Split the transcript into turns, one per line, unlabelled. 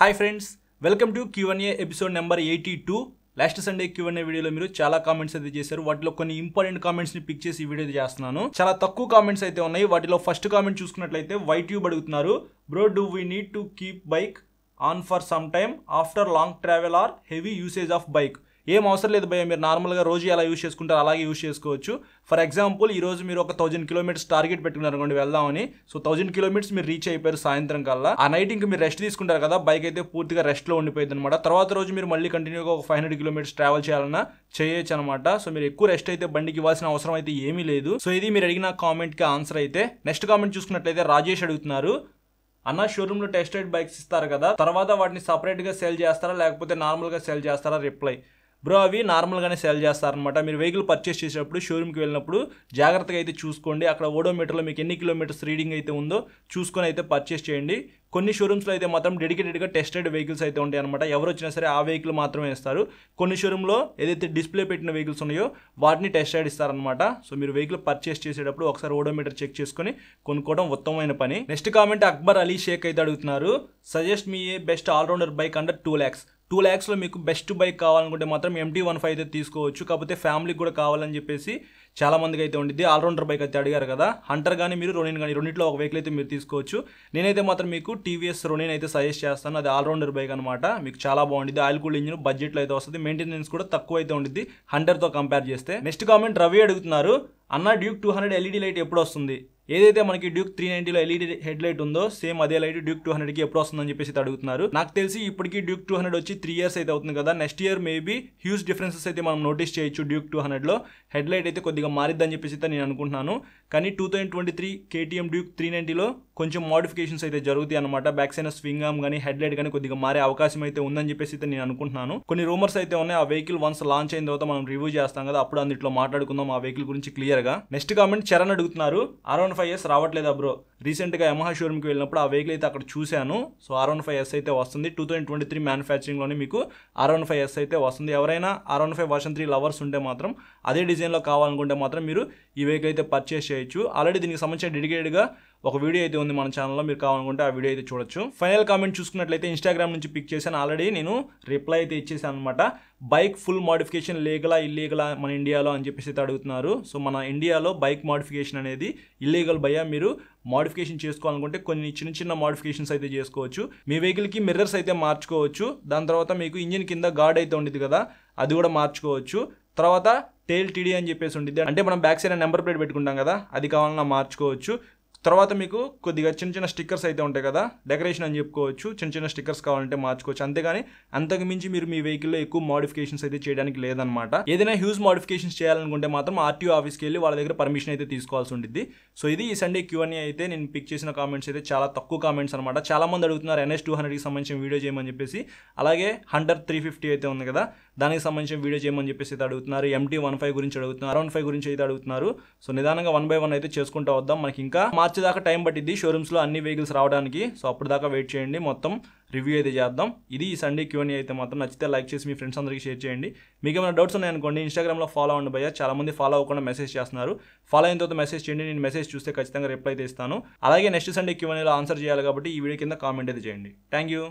hi friends welcome to QnA episode number eighty two last Sunday QnA వీడియోలో మీరు చాలా comments అయితే చేశారు వాటిలో కొన్ని ఇంపార్టెంట్ కామెంట్స్ ని పిక్ చేసి వీడియో చేస్తున్నాను చాలా తక్కువ కామెంట్స్ అయితే ఉన్నాయి వాటిలో ఫస్ట్ కామెంట్ చూసుకున్నట్లయితే వైట్ ట్యూబ్ అడుగుతున్నారు bro do we need to keep bike on for some time after long travel or heavy usage of bike ఏం అవసరం లేదు భయ మీరు నార్మల్గా రోజు ఎలా యూజ్ చేసుకుంటారు అలాగే యూజ్ చేసుకోవచ్చు ఫర్ ఎగ్జాంపుల్ ఈరోజు మీరు ఒక థౌజండ్ కిలోమీటర్స్ టార్గెట్ పెట్టుకున్నారు అనుకోండి వెళ్దామని సో థౌజండ్ కిలోమీటర్స్ మీరు రీచ్ అయిపోయారు సాయంత్రం కల్లా ఆ నైట్ ఇంకా మీరు రెస్ట్ తీసుకుంటారు కదా బైక్ అయితే పూర్తిగా రెస్ట్లో ఉండిపోయింది అనమాట తర్వాత రోజు మీరు మళ్ళీ కంటిన్యూగా ఒక ఫైవ్ హండ్రెడ్ కిలోమీటర్స్ ట్రావెల్ చేయాలన్నా చేయొచ్చు అనమాట సో మీరు ఎక్కువ రెస్ట్ అయితే బండికి ఇవ్వాల్సిన అవసరం అయితే ఏమీ లేదు సో ఇది మీరు అడిగిన కామెంట్కి ఆన్సర్ అయితే నెక్స్ట్ కామెంట్ చూసుకున్నట్లయితే రాజేష్ అడుగుతున్నారు అన్న షోరూంలో టెస్ట్ రైడ్ బైక్స్ ఇస్తారు కదా తర్వాత వాటిని సపరేట్గా సేల్ చేస్తారా లేకపోతే నార్మల్గా సేల్ చేస్తారా రిప్లై బ్రో అవి నార్మల్గానే సెల్ చేస్తారనమాట మీరు వెహికల్ పర్చేస్ చేసేటప్పుడు షోరూమ్కి వెళ్ళినప్పుడు జాగ్రత్తగా అయితే చూసుకోండి అక్కడ ఓడోమీటర్లో మీకు ఎన్ని కిలోమీటర్స్ రీడింగ్ అయితే ఉందో చూసుకొని అయితే పర్చేస్ చేయండి కొన్ని షోరూమ్స్లో అయితే మాత్రం డెడికేటెడ్గా టెస్టెడ్ వెహికల్స్ అయితే ఉంటాయి అనమాట ఎవరు వచ్చినా సరే ఆ వెహికల్ మాత్రమే ఇస్తారు కొన్ని షోరూంలో ఏదైతే డిస్ప్లే పెట్టిన వెహికల్స్ ఉన్నాయో వాటిని టెస్ట్ రైడ్ ఇస్తారనమాట సో మీరు వెహికల్ పర్చేస్ చేసేటప్పుడు ఒకసారి ఓడోమీటర్ చెక్ చేసుకుని కొనుక్కోవడం ఉత్తమమైన పని నెక్స్ట్ కామెంట్ అక్బర్ అలీ షేక్ అయితే అడుగుతున్నారు suggest me a best allrounder bike under two lakhs two ల్యాక్స్లో మీకు బెస్ట్ బైక్ కావాలనుకుంటే మాత్రం ఎంటీ వన్ ఫైవ్ అయితే తీసుకోవచ్చు కాకపోతే ఫ్యామిలీకి కూడా కావాలని చెప్పేసి చాలా మందికి అయితే ఉండిద్ది ఆల్రౌండర్ బైక్ అయితే అడిగారు కదా హంటర్ కానీ మీరు రొనిన్ కానీ రెండింటిలో ఒక వెహికల్ అయితే మీరు తీసుకోవచ్చు నేనైతే మాత్రం మీకు టీవీఎస్ రొనిన్ అయితే సజెస్ట్ చేస్తాను అది ఆల్రౌండర్ బైక్ అనమాట మీకు చాలా బాగుండేది ఆయిల్ కూల్ ఇంజిన్ బడ్జెట్లో అయితే వస్తుంది మెయింటెనెన్స్ కూడా తక్కువ అయితే ఉండిద్ది హంటర్తో కంపేర్ చేస్తే నెక్స్ట్ కామెంట్ రవి అడుగుతున్నారు అన్నా Duke two hundred LED light ఎప్పుడు వస్తుంది ఏదైతే మనకి డ్యూక్ త్రీ నైన్టీలో ఎల్ఈడి హెడ్ లైట్ ఉందో సేమ్ అదే లైట్ డ్యూక్ టూ హండ్రెడ్కి ఎప్పుడు వస్తుందని చెప్పేసి అడుగుతున్నారు నాకు తెలిసి ఇప్పటికి డ్యూక్ టూ హండ్రెడ్ వచ్చి త్రీ ఇయర్స్ అయితే అవుతుంది కదా next year maybe huge differences అయితే మనం నోటీస్ చేయొచ్చు డ్యూక్ టూ హండ్రెడ్లో హెడ్ లైట్ అయితే కొద్దిగా మారిద్దని చెప్పేసి అయితే నేను అనుకుంటున్నాను కానీ two thousand twenty three KTM Duke three నైన్టీలో కొంచెం మోడిఫికేషన్స్ అయితే జరుగుతాయి అనమాట బ్యాక్ సైడ్ స్వింగ్ ఆమ్ కానీ హెడ్ లైట్ కానీ కొద్దిగా మారే అవకాశం అయితే ఉందని చెప్పేసి అయితే నేను అనుకుంటున్నాను కొన్ని రూమర్స్ అయితే ఉన్నాయి ఆ వెహికల్ వన్స్ లాంచ్ అయిన తర్వాత మనం రివ్యూ చేస్తాం కదా అప్పుడు అందులో మాట్లాడుకుందాం ఆ వెహికల్ గురించి క్లియర్గా నెక్స్ట్ కామెంట్ చరణ్ అడుగుతున్నారు అరౌండ్ ఫైవ్ ఎస్ రావట్లేదా బ్రో రీసెంట్గా యమహా షోరూమ్కి వెళ్ళినప్పుడు ఆ వెహికల్ అయితే అక్కడ చూశాను so R one five S అయితే వస్తుంది టూ థౌసండ్ ట్వంటీ త్రీ మ్యానుఫ్యాక్చరింగ్లోనే మీకు ఆర్ వన్ ఫైవ్ ఎస్ అయితే వస్తుంది ఎవరైనా R one five version three lovers ఉంటే మాత్రం అదే డిజైన్లో కావాలనుకుంటే మాత్రం మీరు ఈ వెహికల్ అయితే పర్చేస్ చేయొచ్చు ఆల్రెడీ దీనికి సంబంధించిన డెడికేటెడ్గా ఒక వీడియో అయితే ఉంది మన ఛానల్లో మీరు కావాలనుకుంటే ఆ వీడియో అయితే చూడొచ్చు ఫైనల్ కామెంట్ చూసుకున్నట్లయితే ఇన్స్టాగ్రామ్ నుంచి పిక్ చేశాను ఆల్రెడీ నేను రిప్లై అయితే ఇచ్చేసాను అనమాట బైక్ ఫుల్ మోడిఫికేషన్ లీగలా ఇల్లీగలా మన ఇండియాలో అని చెప్పేసి అయితే అడుగుతున్నారు సో మన ఇండియాలో బైక్ మోడిఫికేషన్ అనేది ఇల్లీగల్ భయ మీరు మోడిఫికేషన్ చేసుకోవాలనుకుంటే కొన్ని చిన్న చిన్న మోడిఫికేషన్స్ అయితే చేసుకోవచ్చు మీ వెహికల్కి మిర్రర్స్ అయితే మార్చుకోవచ్చు దాని తర్వాత మీకు ఇంజిన్ కింద గార్డ్ అయితే ఉండేది కదా అది కూడా మార్చుకోవచ్చు తర్వాత టేల్ టీడీ అని చెప్పేసి ఉంటుంది అంటే మనం బ్యాక్ సైడ్ నెంబర్ ప్లేట్ పెట్టుకుంటాం కదా అది కావాలన్నా మార్చుకోవచ్చు తర్వాత మీకు కొద్దిగా చిన్న చిన్న స్టిక్కర్స్ అయితే ఉంటాయి కదా డెకరేషన్ అని చెప్పుకోవచ్చు చిన్న చిన్న స్టిక్కర్స్ కావాలంటే మార్చుకోవచ్చు అంతేగాని అంతకు మించి మీరు మీ వెహికల్లో ఎక్కువ మోడిఫికేషన్స్ అయితే చేయడానికి లేదనమాట ఏదైనా హ్యూజ్ మోడిఫికేషన్స్ చేయాలనుకుంటే మాత్రం ఆర్టీఓ ఆఫీస్కి వెళ్ళి వాళ్ళ దగ్గర పర్మిషన్ అయితే తీసుకోవాల్సి ఉంటుంది సో ఇది ఈ సండే క్యూఎన్ఏ అయితే నేను పిక్ చేసిన కామెంట్స్ అయితే చాలా తక్కువ కామెంట్స్ అనమాట చాలా మంది అడుగుతున్నారు ఎన్ఎస్ టూ హండ్రెడ్కి సంబంధించిన వీడియో చేయమని చెప్పేసి అలాగే హండ్రెడ్ త్రీ ఫిఫ్టీ అయితే ఉంది కదా దానికి సంబంధించిన వీడియో చేయమని చెప్పేసి అయితే అడుగుతున్నారు ఎంటీ వన్ ఫైవ్ గురించి అడుగుతున్నారు అరౌండ్ ఫైవ్ గురించి అయితే అడుగుతున్నారు సో నిదానంగా వన్ బై వన్ అయితే చేసుకుంటూ వద్దాం మనకి ఇంకా మా మార్చ్ దాకా టైం పట్టింది షోరూమ్స్లో అన్ని వెహికల్స్ రావడానికి సో అప్పుడు దాకా వెయిట్ చేయండి మొత్తం రివ్యూ అయితే చేద్దాం ఇది ఈ సండే క్యూని అయితే మాత్రం నచ్చితే లైక్ చేసి మీ ఫ్రెండ్స్ అందరికీ షేర్ చేయండి మీకు ఏమైనా డౌట్స్ ఉన్నాయనుకోండి ఇన్స్టాగ్రామ్లో ఫాలో అవ్వండి భయ్య చాలా మంది ఫాలో అవ్వకుండా మెసేజ్ చేస్తున్నారు ఫాలో అయిన తర్వాత మెసేజ్ చేయండి నేను మెసేజ్ చూస్తే ఖచ్చితంగా రిప్లై అయితే ఇస్తాను అలాగే నెక్స్ట్ సండే క్యూఎన్ఏలో ఆన్సర్ చేయాలి కాబట్టి ఈ వీడియో కింద కామెంట్ అయితే చేయండి థ్యాంక్ యూ